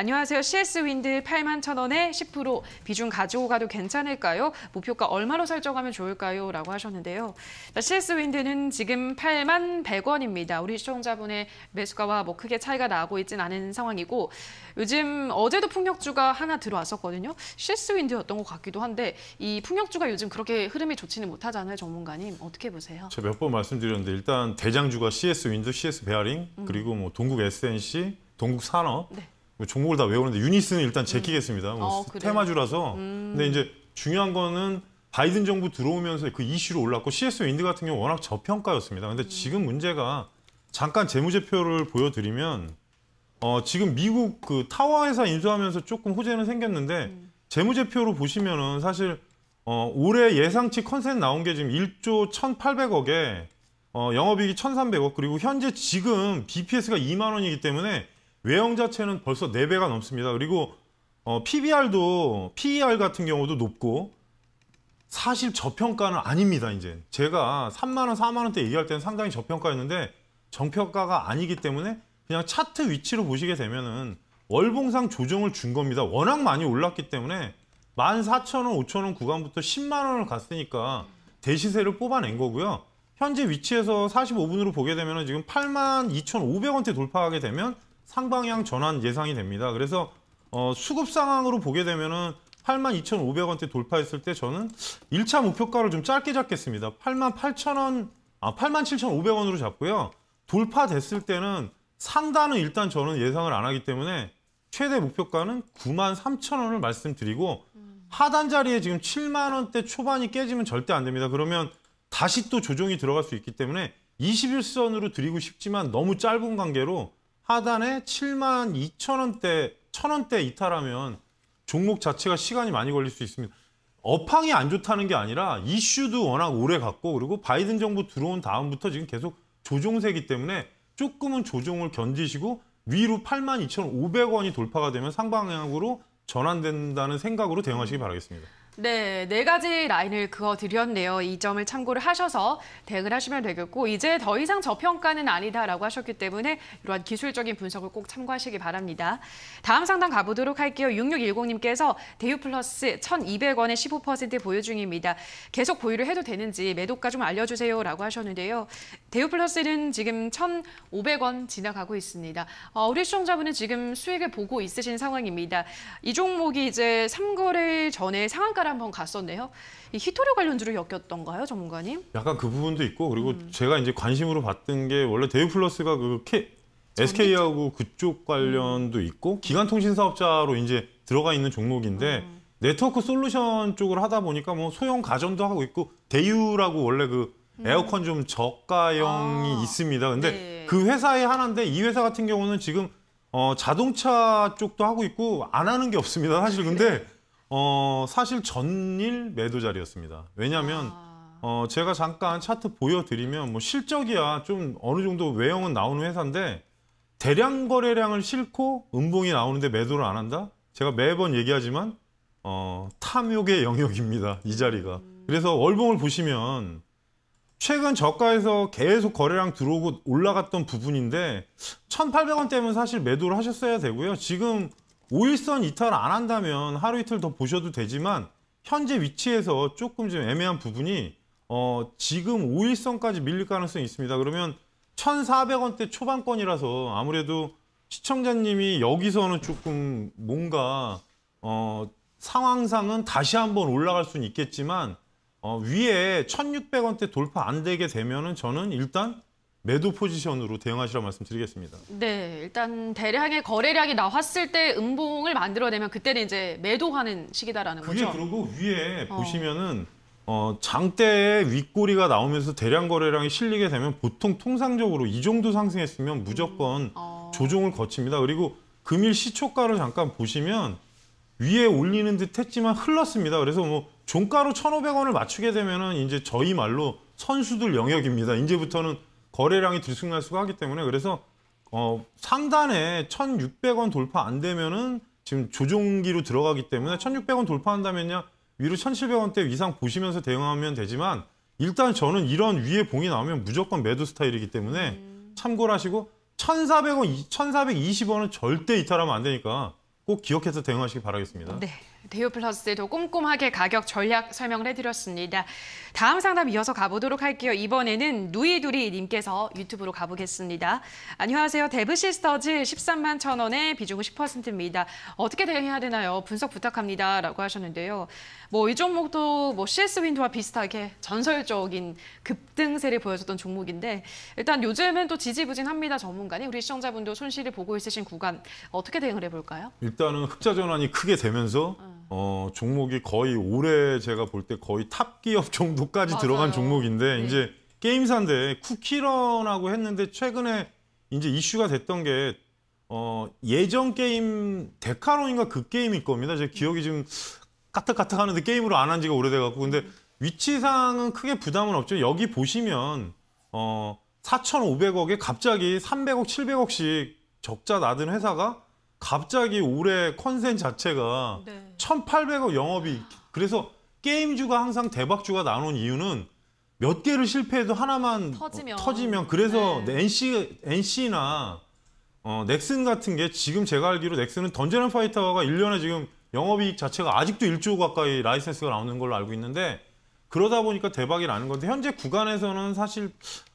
안녕하세요. CS 윈드 8만 0 원에 10% 비중 가지고 가도 괜찮을까요? 목표가 얼마로 설정하면 좋을까요? 라고 하셨는데요. CS 윈드는 지금 8만 100원입니다. 우리 시청자분의 매수가와 뭐 크게 차이가 나고 있진 않은 상황이고 요즘 어제도 풍력주가 하나 들어왔었거든요. CS 윈드였던 것 같기도 한데 이 풍력주가 요즘 그렇게 흐름이 좋지는 못하잖아요. 전문가님 어떻게 보세요? 제가 몇 번 말씀드렸는데 일단 대장주가 CS 윈드, CS 베어링 음. 그리고 뭐 동국 SNC, 동국 산업 네. 뭐 종목을 다 외우는데 유니스는 일단 제끼겠습니다. 뭐 음. 뭐 어, 테마주라서. 음. 근데 이제 중요한 거는 바이든 정부 들어오면서 그 이슈로 올랐고 CSO 인드 같은 경우 워낙 저평가였습니다. 근데 음. 지금 문제가 잠깐 재무제표를 보여드리면 어, 지금 미국 그 타워 회사 인수하면서 조금 호재는 생겼는데 음. 재무제표로 보시면은 사실 어, 올해 예상치 컨셉 나온 게 지금 1조 1,800억에 어, 영업이익이 1,300억 그리고 현재 지금 BPS가 2만 원이기 때문에 외형 자체는 벌써 4배가 넘습니다. 그리고 어, PBR도 PER 같은 경우도 높고 사실 저평가는 아닙니다. 이제 제가 3만 원, 4만 원대 얘기할 때는 상당히 저평가였는데 정평가가 아니기 때문에 그냥 차트 위치로 보시게 되면은 월봉상 조정을 준 겁니다. 워낙 많이 올랐기 때문에 14,000원, 5,000원 구간부터 10만 원을 갔으니까 대시세를 뽑아낸 거고요. 현재 위치에서 45분으로 보게 되면 지금 82,500원대 돌파하게 되면 상방향 전환 예상이 됩니다. 그래서 어, 수급 상황으로 보게 되면은 82,500원대 돌파했을 때 저는 1차 목표가를 좀 짧게 잡겠습니다. 88,000원, 아 87,500원으로 잡고요. 돌파됐을 때는 상단은 일단 저는 예상을 안 하기 때문에 최대 목표가는 93,000원을 말씀드리고 하단 자리에 지금 7만 원대 초반이 깨지면 절대 안 됩니다. 그러면 다시 또 조정이 들어갈 수 있기 때문에 21선으로 드리고 싶지만 너무 짧은 관계로 하단에 7만 2천 원대, 1천 원대 이탈하면 종목 자체가 시간이 많이 걸릴 수 있습니다. 업황이 안 좋다는 게 아니라 이슈도 워낙 오래 갔고 그리고 바이든 정부 들어온 다음부터 지금 계속 조종세기 때문에 조금은 조종을 견디시고 위로 82,500원이 돌파가 되면 상방향으로 전환된다는 생각으로 대응하시기 바라겠습니다. 네, 네 가지 라인을 그어드렸네요. 이 점을 참고를 하셔서 대응을 하시면 되겠고 이제 더 이상 저평가는 아니다라고 하셨기 때문에 이러한 기술적인 분석을 꼭 참고하시기 바랍니다. 다음 상담 가보도록 할게요. 6610님께서 대유 플러스 1200원에 15% 보유 중입니다. 계속 보유를 해도 되는지 매도가 좀 알려주세요 라고 하셨는데요. 대유 플러스는 지금 1500원 지나가고 있습니다. 어, 우리 시청자분은 지금 수익을 보고 있으신 상황입니다. 이 종목이 이제 3거래 전에 상한가를 한번 갔었네요. 이히토리오관련주를 엮였던가요, 전문가님? 약간 그 부분도 있고 그리고 음. 제가 이제 관심으로 봤던 게 원래 데우플러스가그 K, SK하고 그쪽 음. 관련도 음. 있고 기간 통신 사업자로 이제 들어가 있는 종목인데 음. 네트워크 솔루션 쪽을 하다 보니까 뭐 소형 가전도 하고 있고 대유라고 원래 그 음. 에어컨 좀 저가형이 아. 있습니다. 근데 네. 그 회사의 하나인데 이 회사 같은 경우는 지금 어, 자동차 쪽도 하고 있고 안 하는 게 없습니다. 사실 근데 네. 어, 사실 전일 매도 자리였습니다. 왜냐하면 아... 어, 제가 잠깐 차트 보여드리면 뭐 실적이야 좀 어느 정도 외형은 나오는 회사인데 대량 거래량을 싣고 음봉이 나오는데 매도를 안 한다? 제가 매번 얘기하지만 어, 탐욕의 영역입니다. 이 자리가. 음. 그래서 월봉을 보시면 최근 저가에서 계속 거래량 들어오고 올라갔던 부분인데 1,800원 대면 사실 매도를 하셨어야 되고요. 지금 5일선 이탈 안 한다면 하루 이틀 더 보셔도 되지만 현재 위치에서 조금 좀 애매한 부분이 어, 지금 5일선까지 밀릴 가능성이 있습니다. 그러면 1,400원대 초반권이라서 아무래도 시청자님이 여기서는 조금 뭔가 어, 상황상은 다시 한번 올라갈 수는 있겠지만 어, 위에 1,600원대 돌파 안 되게 되면은 저는 일단 매도 포지션으로 대응하시라 고 말씀드리겠습니다. 네, 일단 대량의 거래량이 나왔을 때 음봉을 만들어내면 그때는 이제 매도하는 시기다라는 그게 거죠. 그게 그러고 위에 어. 보시면은 어, 장대에 윗꼬리가 나오면서 대량 거래량이 실리게 되면 보통 통상적으로 이 정도 상승했으면 무조건 음. 어. 조종을 거칩니다. 그리고 금일 시초가를 잠깐 보시면 위에 올리는 듯 했지만 흘렀습니다. 그래서 뭐 종가로 1,500원을 맞추게 되면은 이제 저희 말로 선수들 영역입니다. 이제부터는 거래량이 들쑥날쑥하기 때문에 그래서 어, 상단에 1,600원 돌파 안 되면은 지금 조종기로 들어가기 때문에 1,600원 돌파한다면요 위로 1,700원대 이상 보시면서 대응하면 되지만 일단 저는 이런 위에 봉이 나오면 무조건 매도 스타일이기 때문에 음. 참고를 하시고 1,400원, 1,420원은 절대 이탈하면 안 되니까 꼭 기억해서 대응하시기 바라겠습니다. 네. 데이오플러스도 에 꼼꼼하게 가격 전략 설명을 해드렸습니다. 다음 상담 이어서 가보도록 할게요. 이번에는 누이두리님께서 유튜브로 가보겠습니다. 안녕하세요. 데브시스터즈 13만 천 원에 비중은 10%입니다. 어떻게 대응해야 되나요? 분석 부탁합니다. 라고 하셨는데요. 뭐 이 종목도 뭐 CS 윈도와 비슷하게 전설적인 급등세를 보여줬던 종목인데 일단 요즘은 또 지지부진합니다. 전문가님. 우리 시청자분도 손실을 보고 있으신 구간 어떻게 대응을 해볼까요? 일단은 흑자 전환이 크게 되면서 음. 어, 종목이 거의 올해 제가 볼 때 거의 탑 기업 정도까지 맞아요. 들어간 종목인데 네. 이제 게임사인데 쿠키런하고 했는데 최근에 이제 이슈가 됐던 게 어, 예전 게임 데카론인가 그 게임일 겁니다. 제 기억이 지금 까딱까딱 하는데 게임으로 안 한 지가 오래돼 갖고 근데 위치상은 크게 부담은 없죠. 여기 보시면 어 4,500억에 갑자기 300억, 700억씩 적자 나든 회사가 갑자기 올해 컨센 자체가 네. 1,800억 영업이 그래서 게임주가 항상 대박주가 나오 이유는 몇 개를 실패해도 하나만 터지면, 어, 터지면. 그래서 네. 네 NC, NC나 어, 넥슨 같은 게 지금 제가 알기로 넥슨은 던전 앤 파이터가 1년에 지금 영업이익 자체가 아직도 1조 가까이 라이센스가 나오는 걸로 알고 있는데 그러다 보니까 대박이 나는 건데 현재 구간에서는 사실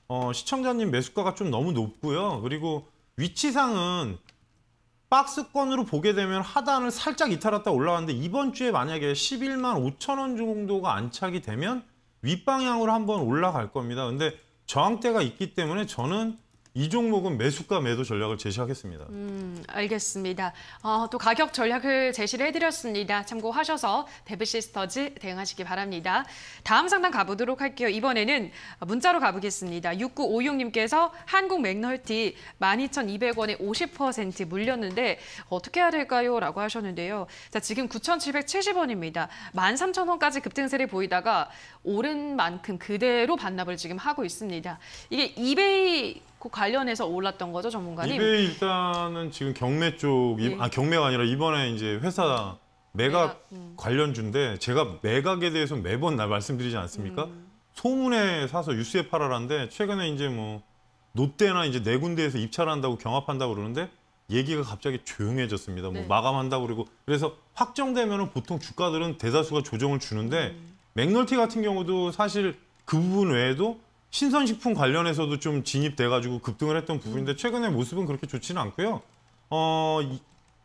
어, 시청자님 매수가가 좀 너무 높고요. 그리고 위치상은 박스권으로 보게 되면 하단을 살짝 이탈했다 올라왔는데 이번 주에 만약에 11만 5천 원 정도가 안착이 되면 윗방향으로 한번 올라갈 겁니다. 근데 저항대가 있기 때문에 저는 이 종목은 매수과 매도 전략을 제시하겠습니다. 음, 알겠습니다. 어, 또 가격 전략을 제시를 해드렸습니다. 참고하셔서 데브시스터즈 대응하시기 바랍니다. 다음 상담 가보도록 할게요. 이번에는 문자로 가보겠습니다. 6956님께서 한국 맥널티 12,200원에 50% 물렸는데 어떻게 해야 될까요? 라고 하셨는데요. 자, 지금 9,770원입니다. 13,000원까지 급등세를 보이다가 오른 만큼 그대로 반납을 지금 하고 있습니다. 이게 이베이 그 관련해서 올랐던 거죠, 전문가님? 이베 일단은 지금 경매 쪽, 네. 아 경매가 아니라 이번에 이제 회사 매각, 음. 관련주인데 제가 매각에 대해서 매번 나 말씀드리지 않습니까? 음. 소문에 사서 유스에 팔아라는데 최근에 이제 뭐 롯데나 이제 네 군데에서 입찰한다고 경합한다고 그러는데 얘기가 갑자기 조용해졌습니다. 뭐 네. 뭐 마감한다고 그러고 그래서 확정되면은 보통 주가들은 대다수가 조정을 주는데 음. 맥널티 같은 경우도 사실 그 부분 외에도 신선식품 관련해서도 좀 진입돼가지고 급등을 했던 부분인데 최근의 모습은 그렇게 좋지는 않고요. 어,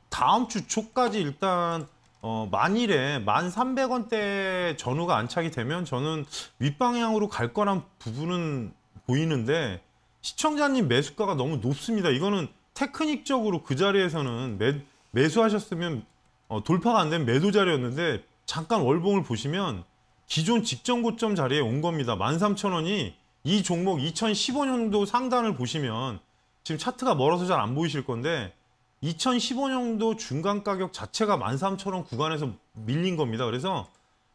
다음 주 초까지 일단 어, 만일에 1,300원대 전후가 안착이 되면 저는 윗방향으로 갈 거란 부분은 보이는데 시청자님 매수가가 너무 높습니다. 이거는 테크닉적으로 그 자리에서는 매, 매수하셨으면 어, 돌파가 안 된 매도 자리였는데 잠깐 월봉을 보시면 기존 직전 고점 자리에 온 겁니다. 13,000원이 이 종목 2015년도 상단을 보시면 지금 차트가 멀어서 잘 안 보이실 건데 2015년도 중간 가격 자체가 13,000원 구간에서 밀린 겁니다. 그래서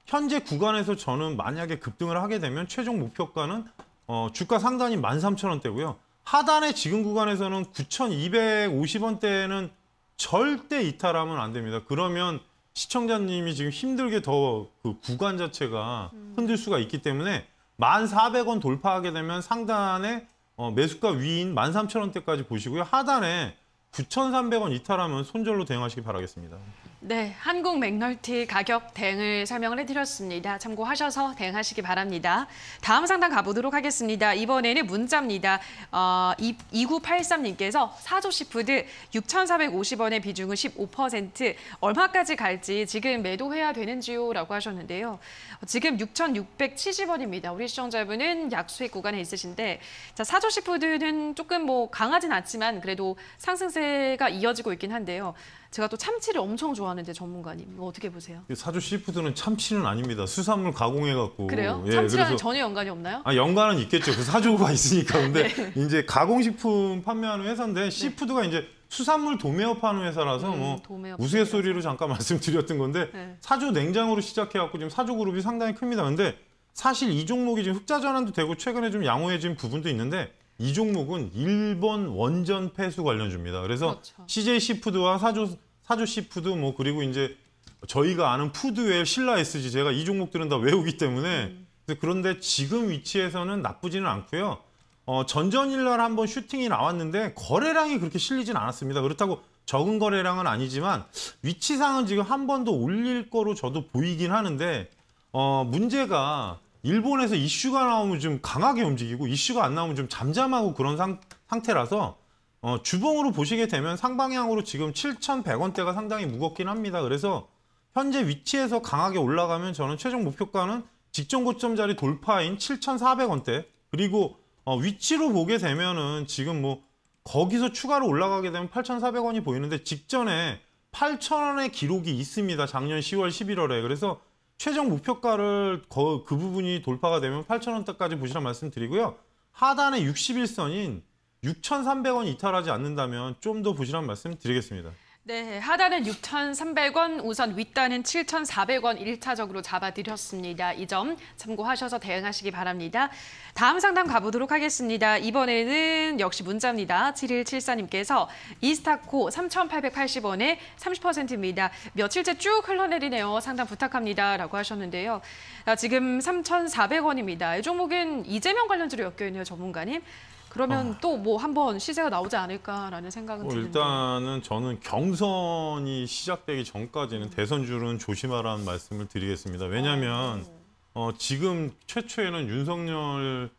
현재 구간에서 저는 만약에 급등을 하게 되면 최종 목표가는 어, 주가 상단이 13,000원대고요. 하단의 지금 구간에서는 9,250원대에는 절대 이탈하면 안 됩니다. 그러면 시청자님이 지금 힘들게 더 그 구간 자체가 음. 흔들 수가 있기 때문에 1 4 0 0원 돌파하게 되면 상단에 어, 매수가 위인 1 3 0 0 0 원대까지 보시고요. 하단에 9 3 0 0원 이탈하면 손절로 대응하시기 바라겠습니다. 네, 한국 맥널티 가격 대응을 설명을 해드렸습니다. 참고하셔서 대응하시기 바랍니다. 다음 상담 가보도록 하겠습니다. 이번에는 문자입니다. 어, 2983님께서 사조시푸드 6,450원의 비중은 15% 얼마까지 갈지 지금 매도해야 되는지요? 라고 하셨는데요. 지금 6,670원입니다. 우리 시청자분은 약수익 구간에 있으신데 자 사조시푸드는 조금 뭐 강하진 않지만 그래도 상승세가 이어지고 있긴 한데요. 제가 또 참치를 엄청 좋아하는데 전문가님 이거 어떻게 보세요? 사주 씨푸드는 참치는 아닙니다. 수산물 가공해 갖고 그래요? 예, 참치랑 그래서... 전혀 연관이 없나요? 아 연관은 있겠죠. 그 사주가 있으니까 근데 네. 이제 가공식품 판매하는 회사인데 네. 씨푸드가 네. 이제 수산물 도매업하는 회사라서 음, 뭐 도매업 우스갯소리로 잠깐 말씀드렸던 건데 네. 사주 냉장으로 시작해 갖고 지금 사주 그룹이 상당히 큽니다. 근데 사실 이 종목이 지금 흑자 전환도 되고 최근에 좀 양호해진 부분도 있는데 이 종목은 일본 원전 폐수 관련주입니다. 그래서 그렇죠. CJ 시푸드와 사주 사주 시푸드 뭐 그리고 이제 저희가 아는 푸드웰, 신라 SG 제가 이 종목들은 다 외우기 때문에 음. 그런데 지금 위치에서는 나쁘지는 않고요. 어, 전전일날 한번 슈팅이 나왔는데 거래량이 그렇게 실리진 않았습니다. 그렇다고 적은 거래량은 아니지만 위치상은 지금 한 번 더 올릴 거로 저도 보이긴 하는데 어, 문제가 일본에서 이슈가 나오면 좀 강하게 움직이고 이슈가 안 나오면 좀 잠잠하고 그런 상, 태라서 어, 주봉으로 보시게 되면 상방향으로 지금 7,100원대가 상당히 무겁긴 합니다. 그래서 현재 위치에서 강하게 올라가면 저는 최종 목표가는 직전 고점 자리 돌파인 7,400원대 그리고 어, 위치로 보게 되면은 지금 뭐 거기서 추가로 올라가게 되면 8,400원이 보이는데 직전에 8,000원의 기록이 있습니다. 작년 10월, 11월에. 그래서 최종 목표가를 그 부분이 돌파가 되면 8,000원대까지 보시라 말씀드리고요. 하단의 61선인 6,300원 이탈하지 않는다면 좀 더 부실한 말씀 드리겠습니다. 네, 하단은 6,300원, 우선 윗단은 7,400원 1차적으로 잡아드렸습니다. 이 점 참고하셔서 대응하시기 바랍니다. 다음 상담 가보도록 하겠습니다. 이번에는 역시 문자입니다. 7174님께서 이스타코 3,880원에 30%입니다. 며칠째 쭉 흘러내리네요. 상담 부탁합니다. 라고 하셨는데요. 아, 지금 3,400원입니다. 이 종목은 이재명 관련주로 엮여있네요, 전문가님. 그러면 어. 아. 또뭐 한번 시세가 나오지 않을까라는 생각은 어, 드는데. 일단은 저는 경선이 시작되기 전까지는 대선주는 조심하라는 말씀을 드리겠습니다. 왜냐하면 아. 어, 지금 최초에는 윤석열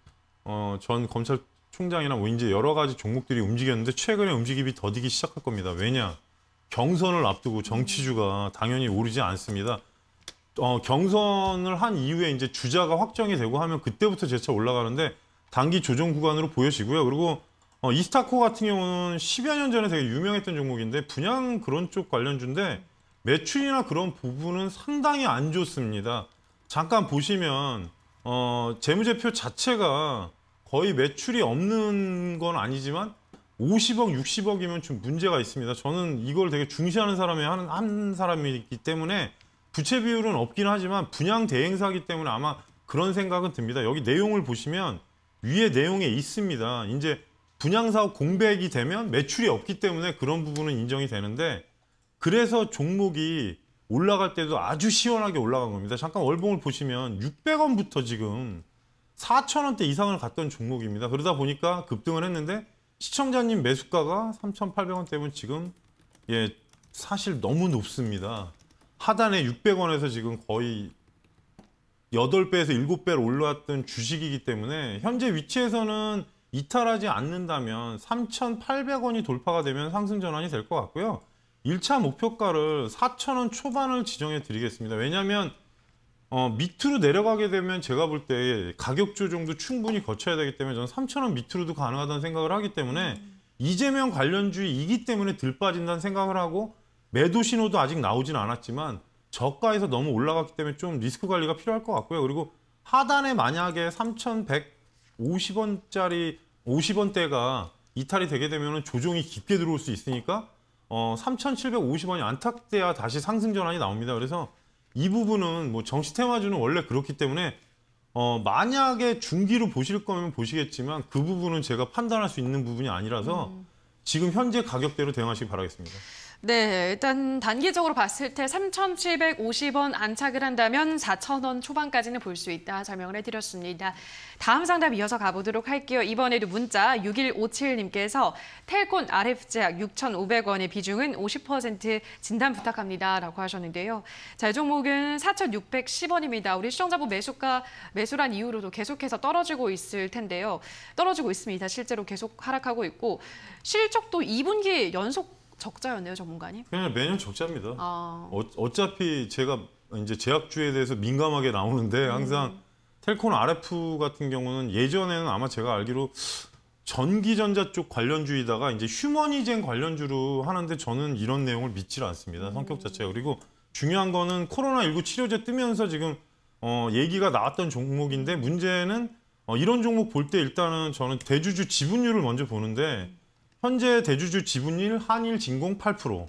어, 전 검찰총장이나 뭐 이제 여러 가지 종목들이 움직였는데 최근에 움직임이 더디기 시작할 겁니다. 왜냐? 경선을 앞두고 정치주가 음. 당연히 오르지 않습니다. 어, 경선을 한 이후에 이제 주자가 확정이 되고 하면 그때부터 재차 올라가는데 단기 조정 구간으로 보여지고요. 그리고 어, 이스타코 같은 경우는 10여 년 전에 되게 유명했던 종목인데 분양 그런 쪽 관련주인데 매출이나 그런 부분은 상당히 안 좋습니다. 잠깐 보시면 어, 재무제표 자체가 거의 매출이 없는 건 아니지만 50억, 60억이면 좀 문제가 있습니다. 저는 이걸 되게 중시하는 사람이 하는 한 사람이기 때문에 부채 비율은 없긴 하지만 분양 대행사기 때문에 아마 그런 생각은 듭니다. 여기 내용을 보시면 위에 내용에 있습니다. 이제 분양사업 공백이 되면 매출이 없기 때문에 그런 부분은 인정이 되는데 그래서 종목이 올라갈 때도 아주 시원하게 올라간 겁니다. 잠깐 월봉을 보시면 600원부터 지금 4,000원대 이상을 갔던 종목입니다. 그러다 보니까 급등을 했는데 시청자님 매수가가 3,800원 때문에 지금 예 사실 너무 높습니다. 하단에 600원에서 지금 거의 8 배에서 7 배로 올라왔던 주식이기 때문에 현재 위치에서는 이탈하지 않는다면 3,800원이 돌파가 되면 상승 전환이 될 것 같고요. 1차 목표가를 4,000원 초반을 지정해 드리겠습니다. 왜냐하면 어, 밑으로 내려가게 되면 제가 볼 때 가격 조정도 충분히 거쳐야 되기 때문에 저는 3,000원 밑으로도 가능하다는 생각을 하기 때문에 이재명 관련주의이기 때문에 들 빠진다는 생각을 하고 매도 신호도 아직 나오진 않았지만 저가에서 너무 올라갔기 때문에 좀 리스크 관리가 필요할 것 같고요. 그리고 하단에 만약에 3,150원짜리 50원대가 이탈이 되게 되면 조종이 깊게 들어올 수 있으니까 어, 3,750원이 안착돼야 다시 상승 전환이 나옵니다. 그래서 이 부분은 뭐 정시 테마주는 원래 그렇기 때문에 어, 만약에 중기로 보실 거면 보시겠지만 그 부분은 제가 판단할 수 있는 부분이 아니라서 음. 지금 현재 가격대로 대응하시기 바라겠습니다. 네, 일단 단기적으로 봤을 때 3,750원 안착을 한다면 4,000원 초반까지는 볼 수 있다 설명을 해드렸습니다. 다음 상담 이어서 가보도록 할게요. 이번에도 문자 6157님께서 텔콘 RF제약 6,500원의 비중은 50% 진단 부탁합니다. 라고 하셨는데요. 자, 이 종목은 4,610원입니다. 우리 시청자분 매수가 매수란 이유로도 계속해서 떨어지고 있을 텐데요. 떨어지고 있습니다. 실제로 계속 하락하고 있고 실적도 2분기 연속 적자였네요, 전문가님? 그냥 매년 적자입니다. 아. 어, 어차피 제가 이제 제약주에 대해서 민감하게 나오는데 음. 항상 음. 텔콘 RF 같은 경우는 예전에는 아마 제가 알기로 전기전자 쪽 관련주이다가 이제 휴머니젠 관련주로 하는데 저는 이런 내용을 믿질 않습니다. 성격 음. 자체가. 그리고 중요한 거는 코로나19 치료제 뜨면서 지금 어, 얘기가 나왔던 종목인데 문제는 어, 이런 종목 볼 때 일단은 저는 대주주 지분율을 먼저 보는데 음. 현재 대주주 지분율 한일진공 8%.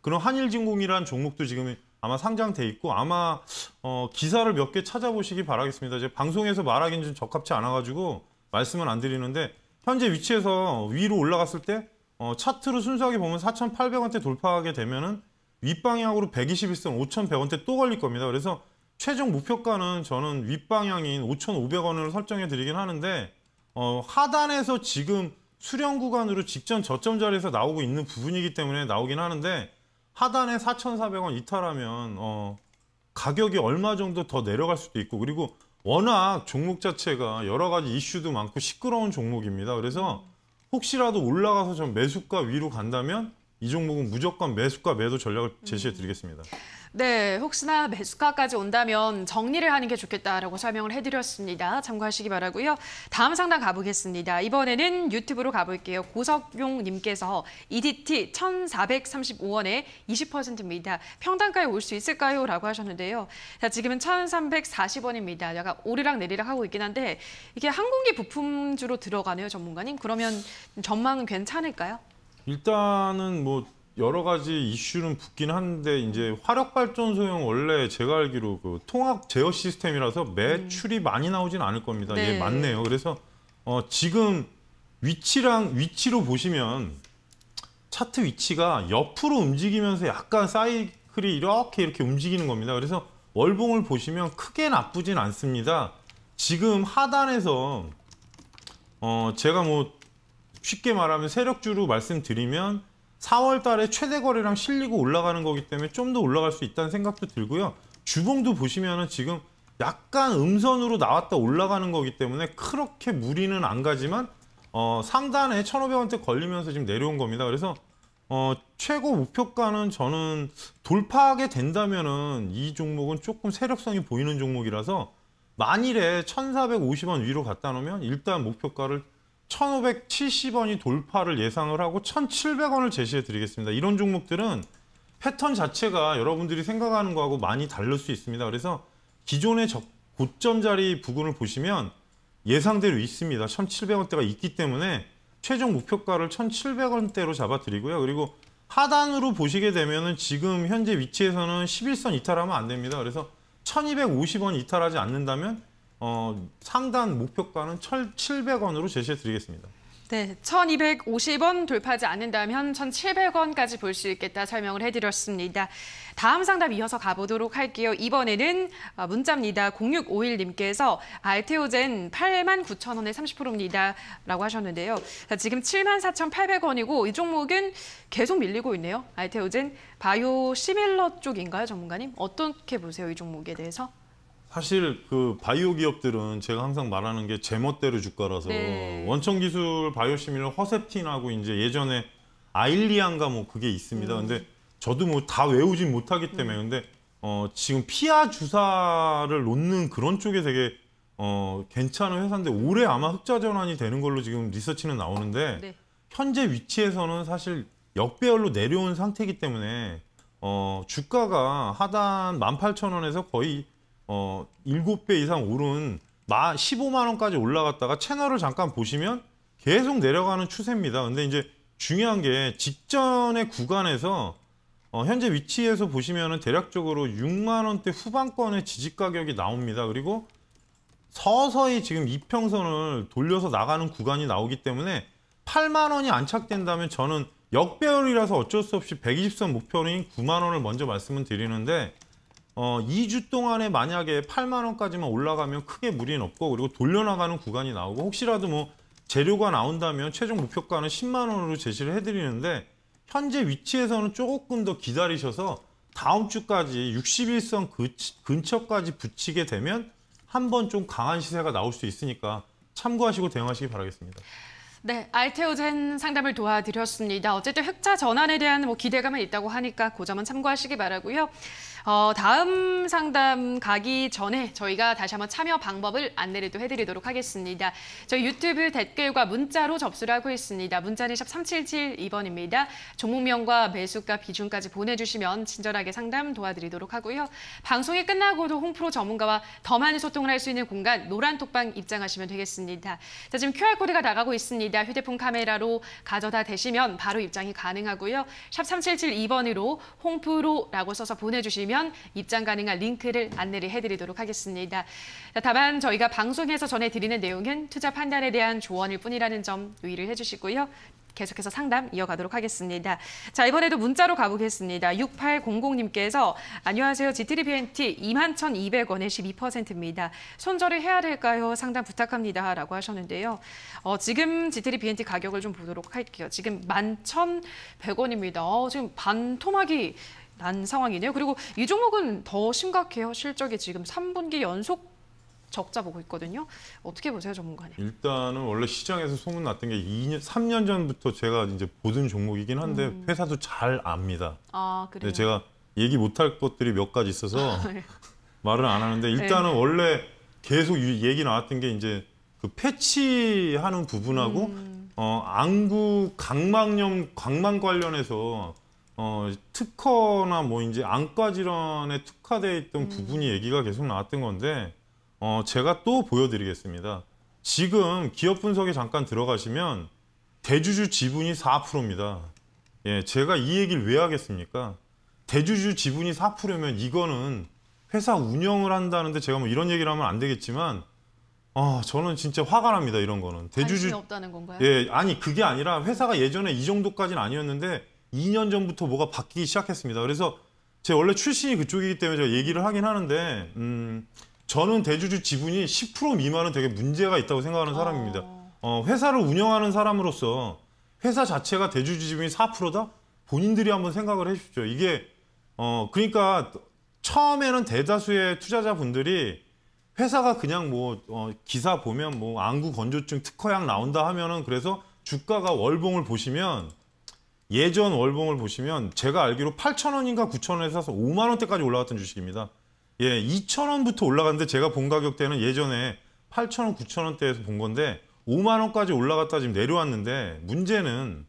그런한일진공이라는 종목도 지금 아마 상장돼 있고 아마 어, 기사를 몇 개 찾아보시기 바라겠습니다. 제가 방송에서 말하기는 좀 적합치 않아가지고 말씀은 안 드리는데 현재 위치에서 위로 올라갔을 때 어, 차트로 순수하게 보면 4,800원대 돌파하게 되면은 윗방향으로 121선 5,100원대 또 걸릴 겁니다. 그래서 최종 목표가는 저는 윗방향인 5,500원을 설정해 드리긴 하는데 어, 하단에서 지금 수령 구간으로 직전 저점 자리에서 나오고 있는 부분이기 때문에 나오긴 하는데 하단에 4,400원 이탈하면 어 가격이 얼마 정도 더 내려갈 수도 있고 그리고 워낙 종목 자체가 여러 가지 이슈도 많고 시끄러운 종목입니다. 그래서 혹시라도 올라가서 좀 매수가 위로 간다면 이 종목은 무조건 매수과 매도 전략을 제시해 드리겠습니다. 네, 혹시나 매수가까지 온다면 정리를 하는 게 좋겠다라고 설명을 해드렸습니다. 참고하시기 바라고요. 다음 상담 가보겠습니다. 이번에는 유튜브로 가볼게요. 고석용님께서 EDT 1,435원에 20%입니다. 평단가에 올 수 있을까요? 라고 하셨는데요. 자, 지금은 1,340원입니다. 약간 오르락 내리락 하고 있긴 한데 이게 항공기 부품주로 들어가네요, 전문가님. 그러면 전망은 괜찮을까요? 일단은 뭐 여러 가지 이슈는 붙긴 한데 이제 화력 발전소형 원래 제가 알기로 그 통합 제어 시스템이라서 매출이 음. 많이 나오진 않을 겁니다. 네. 예, 맞네요. 그래서 어 지금 위치랑 위치로 보시면 차트 위치가 옆으로 움직이면서 약간 사이클이 이렇게 이렇게 움직이는 겁니다. 그래서 월봉을 보시면 크게 나쁘진 않습니다. 지금 하단에서 어 제가 뭐 쉽게 말하면 세력주로 말씀드리면 4월 달에 최대 거래량 실리고 올라가는 거기 때문에 좀 더 올라갈 수 있다는 생각도 들고요. 주봉도 보시면은 지금 약간 음선으로 나왔다 올라가는 거기 때문에 그렇게 무리는 안 가지만 어, 상단에 1,500원대 걸리면서 지금 내려온 겁니다. 그래서 어, 최고 목표가는 저는 돌파하게 된다면은 이 종목은 조금 세력성이 보이는 종목이라서 만일에 1,450원 위로 갖다 놓으면 일단 목표가를 1,570원이 돌파를 예상을 하고 1,700원을 제시해 드리겠습니다. 이런 종목들은 패턴 자체가 여러분들이 생각하는 거하고 많이 다를 수 있습니다. 그래서 기존의 적, 고점 자리 부근을 보시면 예상대로 있습니다. 1,700원대가 있기 때문에 최종 목표가를 1,700원대로 잡아드리고요. 그리고 하단으로 보시게 되면은 지금 현재 위치에서는 11선 이탈하면 안 됩니다. 그래서 1,250원 이탈하지 않는다면 어, 상단 목표가는 1 700원으로 제시해드리겠습니다. 네, 1250원 돌파하지 않는다면 1700원까지 볼 수 있겠다 설명을 해드렸습니다. 다음 상담 이어서 가보도록 할게요. 이번에는 어, 문자입니다. 0651님께서 알테오젠 89,000원에 30%입니다. 라고 하셨는데요. 자, 지금 74,800원이고 이 종목은 계속 밀리고 있네요. 알테오젠 바이오 시밀러 쪽인가요, 전문가님? 어떻게 보세요, 이 종목에 대해서? 사실 그 바이오 기업들은 제가 항상 말하는 게 제멋대로 주가라서 네. 원천 기술 바이오 시밀러 허셉틴하고 이제 예전에 아일리안가 뭐 그게 있습니다. 음. 근데 저도 뭐 다 외우진 못하기 때문에 음. 근데 어 지금 피아 주사를 놓는 그런 쪽에 되게 어 괜찮은 회사인데 올해 아마 흑자 전환이 되는 걸로 지금 리서치는 나오는데 네. 현재 위치에서는 사실 역배열로 내려온 상태이기 때문에 어 주가가 하단 18,000원에서 거의 어 7배 이상 오른 15만 원까지 올라갔다가 채널을 잠깐 보시면 계속 내려가는 추세입니다. 근데 이제 중요한 게 직전의 구간에서 어, 현재 위치에서 보시면은 대략적으로 6만 원대 후반권의 지지 가격이 나옵니다. 그리고 서서히 지금 이평선을 돌려서 나가는 구간이 나오기 때문에 8만 원이 안착된다면 저는 역배열이라서 어쩔 수 없이 120선 목표인 9만 원을 먼저 말씀을 드리는데 어, 2주 동안에 만약에 8만 원까지만 올라가면 크게 무리는 없고 그리고 돌려나가는 구간이 나오고 혹시라도 뭐 재료가 나온다면 최종 목표가는 10만 원으로 제시를 해드리는데 현재 위치에서는 조금 더 기다리셔서 다음 주까지 60일선 그, 근처까지 붙이게 되면 한 번 좀 강한 시세가 나올 수 있으니까 참고하시고 대응하시기 바라겠습니다. 네, 알테오젠 상담을 도와드렸습니다. 어쨌든 흑자 전환에 대한 뭐 기대감은 있다고 하니까 그 점은 참고하시기 바라고요. 어, 다음 상담 가기 전에 저희가 다시 한번 참여 방법을 안내를 또 해드리도록 하겠습니다. 저희 유튜브 댓글과 문자로 접수를 하고 있습니다. 문자는 샵 3772번입니다. 종목명과 매수가 비중까지 보내주시면 친절하게 상담 도와드리도록 하고요. 방송이 끝나고도 홍프로 전문가와 더 많은 소통을 할 수 있는 공간 노란톡방 입장하시면 되겠습니다. 자, 지금 QR코드가 나가고 있습니다. 휴대폰 카메라로 가져다 대시면 바로 입장이 가능하고요. 샵 3772번으로 홍프로라고 써서 보내주시면 보면 입장 가능한 링크를 안내를 해드리도록 하겠습니다. 다만 저희가 방송에서 전해드리는 내용은 투자 판단에 대한 조언일 뿐이라는 점 유의를 해주시고요. 계속해서 상담 이어가도록 하겠습니다. 자, 이번에도 문자로 가보겠습니다. 6800님께서 안녕하세요. GTDBNT 21,200원에 12%입니다. 손절을 해야 될까요? 상담 부탁합니다. 라고 하셨는데요. 어, 지금 GTDBNT 가격을 좀 보도록 할게요. 지금 11,100원입니다. 어, 지금 반토막이 난 상황이네요. 그리고 이 종목은 더 심각해요. 실적이 지금 3분기 연속 적자 보고 있거든요. 어떻게 보세요, 전문가님? 일단은 원래 시장에서 소문났던 게 2년, 3년 전부터 제가 이제 보던 종목이긴 한데 음. 회사도 잘 압니다. 아, 그래요? 제가 얘기 못할 것들이 몇 가지 있어서 아, 네. 말은안 하는데 일단은 네. 원래 계속 얘기 나왔던 게 이제 그 패치하는 부분하고 음. 어, 안구 각막염, 각막 관련해서 어, 특허나 뭐 이제 안과 질환에 특화되어 있던 음. 부분이 얘기가 계속 나왔던 건데 어, 제가 또 보여드리겠습니다. 지금 기업 분석에 잠깐 들어가시면 대주주 지분이 4%입니다. 예, 제가 이 얘기를 왜 하겠습니까? 대주주 지분이 4%면 이거는 회사 운영을 한다는데 제가 뭐 이런 얘기를 하면 안 되겠지만 아, 저는 진짜 화가 납니다. 이런 거는. 대주주 관심이 없다는 건가요? 예, 아니 그게 아니라 회사가 예전에 이 정도까지는 아니었는데 2년 전부터 뭐가 바뀌기 시작했습니다. 그래서 제 원래 출신이 그쪽이기 때문에 제가 얘기를 하긴 하는데 음, 저는 대주주 지분이 10% 미만은 되게 문제가 있다고 생각하는 아. 사람입니다. 어, 회사를 운영하는 사람으로서 회사 자체가 대주주 지분이 4%다? 본인들이 한번 생각을 해주십시오. 이게 어 그러니까 처음에는 대다수의 투자자분들이 회사가 그냥 뭐 어, 기사 보면 뭐 안구 건조증 특허약 나온다 하면은 그래서 주가가 월봉을 보시면 예전 월봉을 보시면 제가 알기로 8,000원인가 9,000원에 사서 5만 원대까지 올라갔던 주식입니다. 예, 2,000원부터 올라갔는데 제가 본 가격대는 예전에 8,000원, 9,000원대에서 본 건데 5만 원까지 올라갔다 지금 내려왔는데 문제는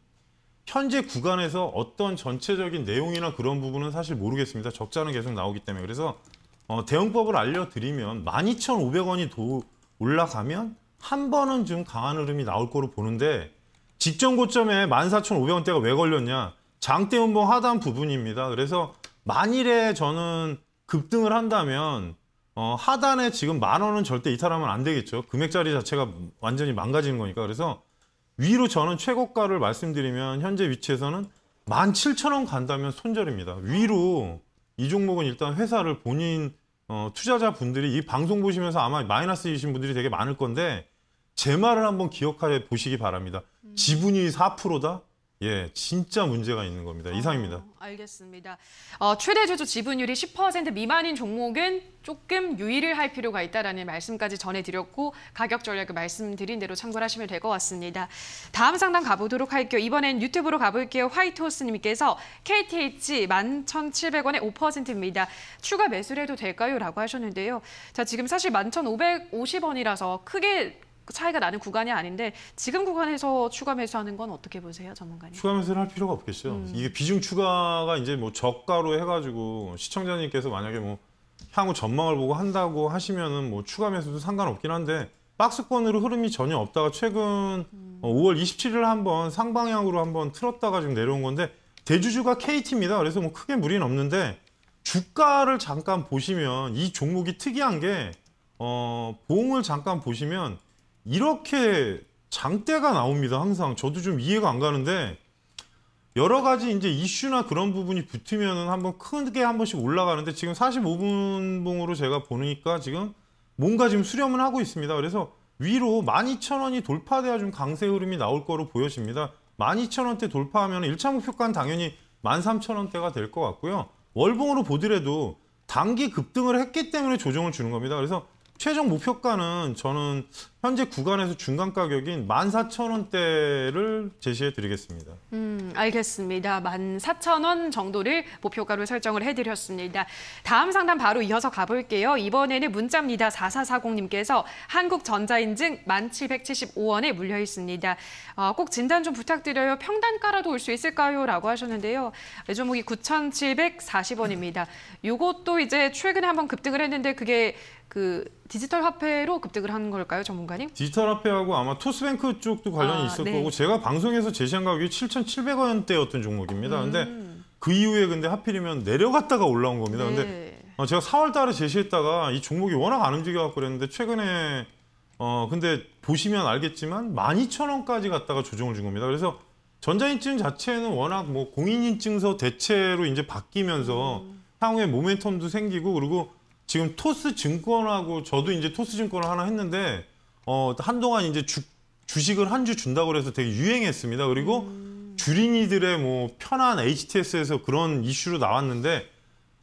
현재 구간에서 어떤 전체적인 내용이나 그런 부분은 사실 모르겠습니다. 적자는 계속 나오기 때문에 그래서 어, 대응법을 알려드리면 12,500원이 도 올라가면 한 번은 좀 강한 흐름이 나올 거로 보는데 직전 고점에 14,500원대가 왜 걸렸냐. 장대 운봉 하단 부분입니다. 그래서 만일에 저는 급등을 한다면 어, 하단에 지금 만 원은 절대 이탈하면 안 되겠죠. 금액 자리 자체가 완전히 망가지는 거니까. 그래서 위로 저는 최고가를 말씀드리면 현재 위치에서는 17,000원 간다면 손절입니다. 위로 이 종목은 일단 회사를 본인 어, 투자자분들이 이 방송 보시면서 아마 마이너스이신 분들이 되게 많을 건데 제 말을 한번 기억해 보시기 바랍니다. 음. 지분이 4%다? 예, 진짜 문제가 있는 겁니다. 이상입니다. 어, 알겠습니다. 어, 최대 주주 지분율이 10% 미만인 종목은 조금 유의를 할 필요가 있다라는 말씀까지 전해드렸고 가격 전략을 말씀드린 대로 참고를 하시면 될 것 같습니다. 다음 상담 가보도록 할게요. 이번엔 유튜브로 가볼게요. 화이트호스님께서 KTH 11,700원에 5%입니다. 추가 매수를 해도 될까요? 라고 하셨는데요. 자 지금 사실 11,550원이라서 크게 차이가 나는 구간이 아닌데 지금 구간에서 추가 매수하는 건 어떻게 보세요, 전문가님? 추가 매수를 할 필요가 없겠죠. 음. 이게 비중 추가가 이제 뭐 저가로 해가지고 시청자님께서 만약에 뭐 향후 전망을 보고 한다고 하시면은 뭐 추가 매수도 상관없긴 한데 박스권으로 흐름이 전혀 없다가 최근 음. 5월 어, 27일 한번 상방향으로 한번 틀었다가 지금 내려온 건데 대주주가 KT입니다. 그래서 뭐 크게 무리는 없는데 주가를 잠깐 보시면 이 종목이 특이한 게 어, 봉을 잠깐 보시면 이렇게 장대가 나옵니다. 항상 저도 좀 이해가 안 가는데 여러 가지 이제 이슈나 그런 부분이 붙으면은 한번 크게 한 번씩 올라가는데 지금 45분 봉으로 제가 보니까 지금 뭔가 지금 수렴을 하고 있습니다. 그래서 위로 12,000원이 돌파돼야 좀 강세 흐름이 나올 거로 보여집니다. 12,000원대 돌파하면 1차 목표가는 당연히 13,000원대가 될 것 같고요. 월봉으로 보더라도 단기 급등을 했기 때문에 조정을 주는 겁니다. 그래서 최종 목표가는 저는 현재 구간에서 중간 가격인 14,000원대를 제시해 드리겠습니다. 음, 알겠습니다. 14,000원 정도를 목표가로 설정을 해 드렸습니다. 다음 상담 바로 이어서 가볼게요. 이번에는 문자입니다. 4440님께서 한국전자인증 1,775원에 물려 있습니다. 어, 꼭 진단 좀 부탁드려요. 평단가라도 올 수 있을까요? 라고 하셨는데요. 조목이 9,740원입니다. 이것도 이제 최근에 한번 급등을 했는데 그게 그 디지털 화폐로 급등을 한 걸까요, 전문가님? 디지털 화폐하고 아마 토스뱅크 쪽도 관련이 아, 있을 네. 고 제가 방송에서 제시한 가격이 7,700원대였던 종목입니다. 음. 근데 그 이후에 근데 하필이면 내려갔다가 올라온 겁니다. 네. 근데 어, 제가 4월 달에 제시했다가 이 종목이 워낙 안 움직여 갖고 그랬는데 최근에 어 근데 보시면 알겠지만 12,000원까지 갔다가 조정을 준 겁니다. 그래서 전자인증 자체는 워낙 뭐 공인인증서 대체로 이제 바뀌면서 음. 향후에 모멘텀도 생기고 그리고 지금 토스 증권하고 저도 이제 토스 증권을 하나 했는데 어 한동안 이제 주, 주식을 한 주 준다고 그래서 되게 유행했습니다. 그리고 음. 주린이들의 뭐 편한 HTS에서 그런 이슈로 나왔는데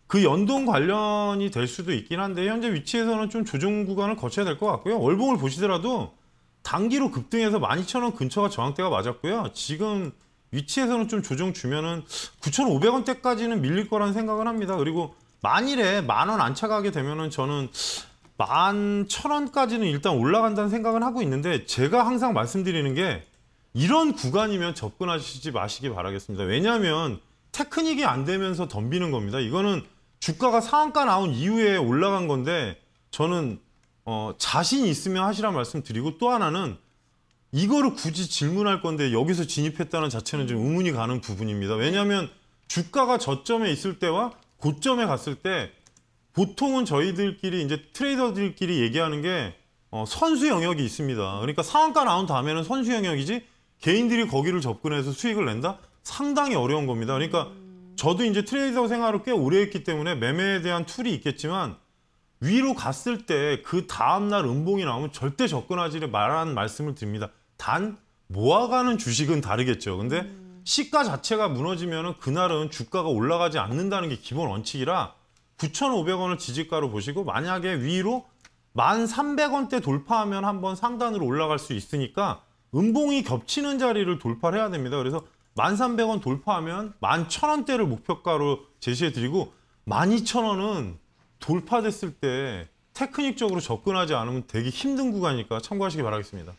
그 연동 관련이 될 수도 있긴 한데 현재 위치에서는 좀 조정 구간을 거쳐야 될 것 같고요. 월봉을 보시더라도 단기로 급등해서 12,000원 근처가 저항대가 맞았고요. 지금 위치에서는 좀 조정 주면은 9,500원대까지는 밀릴 거라는 생각을 합니다. 그리고 만일에 만 원 안 차가게 되면은 저는 만 천 원까지는 일단 올라간다는 생각은 하고 있는데 제가 항상 말씀드리는 게 이런 구간이면 접근하시지 마시기 바라겠습니다. 왜냐하면 테크닉이 안 되면서 덤비는 겁니다. 이거는 주가가 상한가 나온 이후에 올라간 건데 저는 어, 자신 있으면 하시라 말씀드리고 또 하나는 이거를 굳이 질문할 건데 여기서 진입했다는 자체는 좀 의문이 가는 부분입니다. 왜냐하면 주가가 저점에 있을 때와 고점에 갔을 때 보통은 저희들끼리 이제 트레이더들끼리 얘기하는 게 어, 선수 영역이 있습니다. 그러니까 상한가 나온 다음에는 선수 영역이지 개인들이 거기를 접근해서 수익을 낸다? 상당히 어려운 겁니다. 그러니까 저도 이제 트레이더 생활을 꽤 오래 했기 때문에 매매에 대한 툴이 있겠지만 위로 갔을 때 그 다음날 음봉이 나오면 절대 접근하지 말라는 말씀을 드립니다. 단 모아가는 주식은 다르겠죠. 근데 시가 자체가 무너지면 그날은 주가가 올라가지 않는다는 게 기본 원칙이라 9,500원을 지지가로 보시고 만약에 위로 1,300원대 돌파하면 한번 상단으로 올라갈 수 있으니까 음봉이 겹치는 자리를 돌파를 해야 됩니다. 그래서 1,300원 돌파하면 11,000원대를 목표가로 제시해드리고 12,000원은 돌파됐을 때 테크닉적으로 접근하지 않으면 되게 힘든 구간이니까 참고하시기 바라겠습니다.